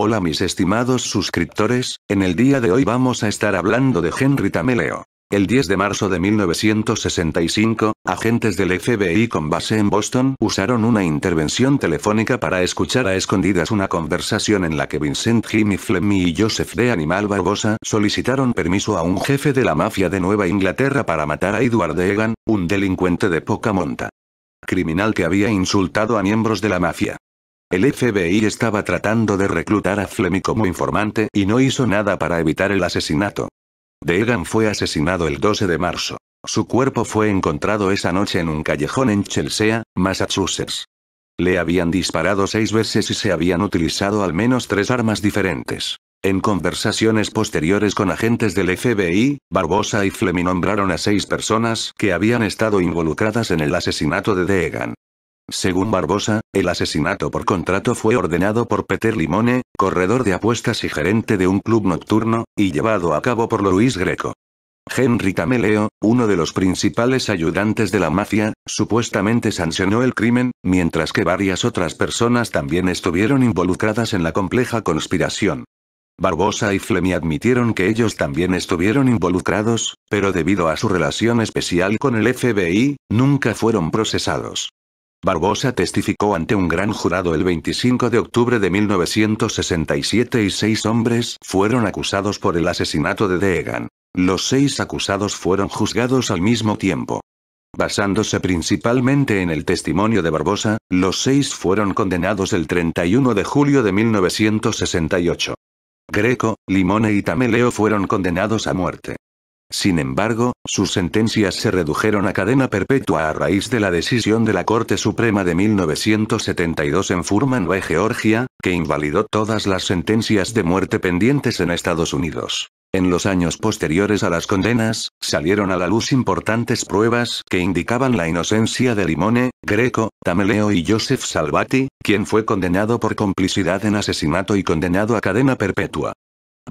Hola mis estimados suscriptores, en el día de hoy vamos a estar hablando de Henry Tameleo. El 10 de marzo de 1965, agentes del FBI con base en Boston usaron una intervención telefónica para escuchar a escondidas una conversación en la que Vincent Jimmy Flemmy y Joseph de Animal Barbosa solicitaron permiso a un jefe de la mafia de Nueva Inglaterra para matar a Edward Egan, un delincuente de poca monta. Criminal que había insultado a miembros de la mafia. El FBI estaba tratando de reclutar a Fleming como informante y no hizo nada para evitar el asesinato. Deegan fue asesinado el 12 de marzo. Su cuerpo fue encontrado esa noche en un callejón en Chelsea, Massachusetts. Le habían disparado seis veces y se habían utilizado al menos tres armas diferentes. En conversaciones posteriores con agentes del FBI, Barbosa y Fleming nombraron a seis personas que habían estado involucradas en el asesinato de Deegan. Según Barbosa, el asesinato por contrato fue ordenado por Peter Limone, corredor de apuestas y gerente de un club nocturno, y llevado a cabo por Luis Greco. Henry Tameleo, uno de los principales ayudantes de la mafia, supuestamente sancionó el crimen, mientras que varias otras personas también estuvieron involucradas en la compleja conspiración. Barbosa y Flemi admitieron que ellos también estuvieron involucrados, pero debido a su relación especial con el FBI, nunca fueron procesados. Barbosa testificó ante un gran jurado el 25 de octubre de 1967 y seis hombres fueron acusados por el asesinato de Deegan. Los seis acusados fueron juzgados al mismo tiempo. Basándose principalmente en el testimonio de Barbosa, los seis fueron condenados el 31 de julio de 1968. Greco, Limone y Tameleo fueron condenados a muerte. Sin embargo, sus sentencias se redujeron a cadena perpetua a raíz de la decisión de la Corte Suprema de 1972 en Furman Georgia, que invalidó todas las sentencias de muerte pendientes en Estados Unidos. En los años posteriores a las condenas, salieron a la luz importantes pruebas que indicaban la inocencia de Limone, Greco, Tameleo y Joseph Salvati, quien fue condenado por complicidad en asesinato y condenado a cadena perpetua.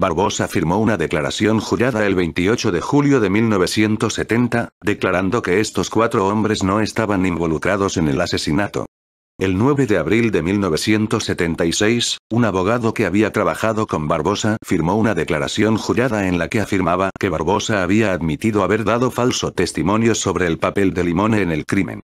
Barbosa firmó una declaración jurada el 28 de julio de 1970, declarando que estos cuatro hombres no estaban involucrados en el asesinato. El 9 de abril de 1976, un abogado que había trabajado con Barbosa firmó una declaración jurada en la que afirmaba que Barbosa había admitido haber dado falso testimonio sobre el papel de Limón en el crimen.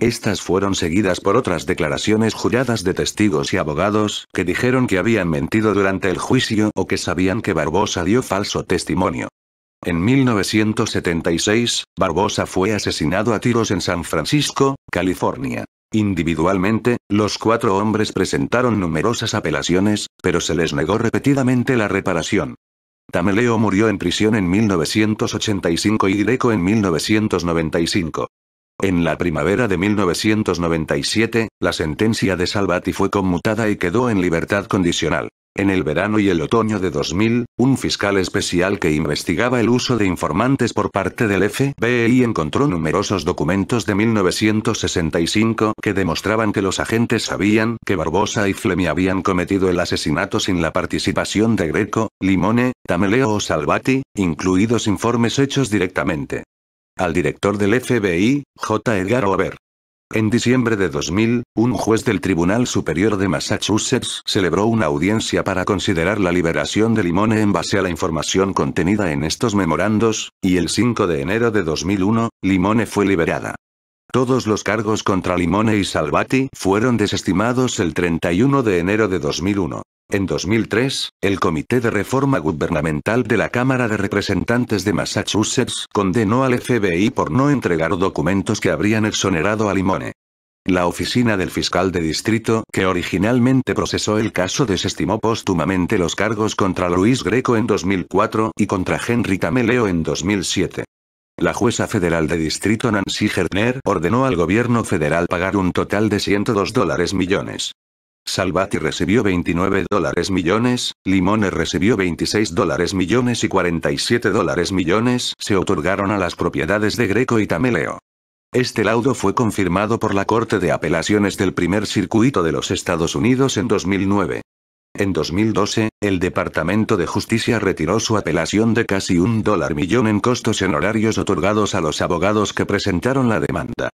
Estas fueron seguidas por otras declaraciones juradas de testigos y abogados que dijeron que habían mentido durante el juicio o que sabían que Barbosa dio falso testimonio. En 1976, Barbosa fue asesinado a tiros en San Francisco, California. Individualmente, los cuatro hombres presentaron numerosas apelaciones, pero se les negó repetidamente la reparación. Tameleo murió en prisión en 1985 y Greco en 1995. En la primavera de 1997, la sentencia de Salvati fue conmutada y quedó en libertad condicional. En el verano y el otoño de 2000, un fiscal especial que investigaba el uso de informantes por parte del FBI encontró numerosos documentos de 1965 que demostraban que los agentes sabían que Barbosa y Flemi habían cometido el asesinato sin la participación de Greco, Limone, Tameleo o Salvati, incluidos informes hechos directamente al director del FBI, J. Edgar Hoover. En diciembre de 2000, un juez del Tribunal Superior de Massachusetts celebró una audiencia para considerar la liberación de Limone en base a la información contenida en estos memorandos, y el 5 de enero de 2001, Limone fue liberada. Todos los cargos contra Limone y Salvati fueron desestimados el 31 de enero de 2001. En 2003, el Comité de Reforma Gubernamental de la Cámara de Representantes de Massachusetts condenó al FBI por no entregar documentos que habrían exonerado a Limone. La oficina del fiscal de distrito, que originalmente procesó el caso, desestimó póstumamente los cargos contra Luis Greco en 2004 y contra Henry Cameleo en 2007. La jueza federal de distrito Nancy Gertner ordenó al gobierno federal pagar un total de 102 dólares millones Salvati recibió 29 dólares millones, Limone recibió 26 dólares millones y 47 dólares millones se otorgaron a las propiedades de Greco y Tameleo. Este laudo fue confirmado por la Corte de Apelaciones del Primer Circuito de los Estados Unidos en 2009. En 2012, el Departamento de Justicia retiró su apelación de casi un dólar millón en costos honorarios otorgados a los abogados que presentaron la demanda.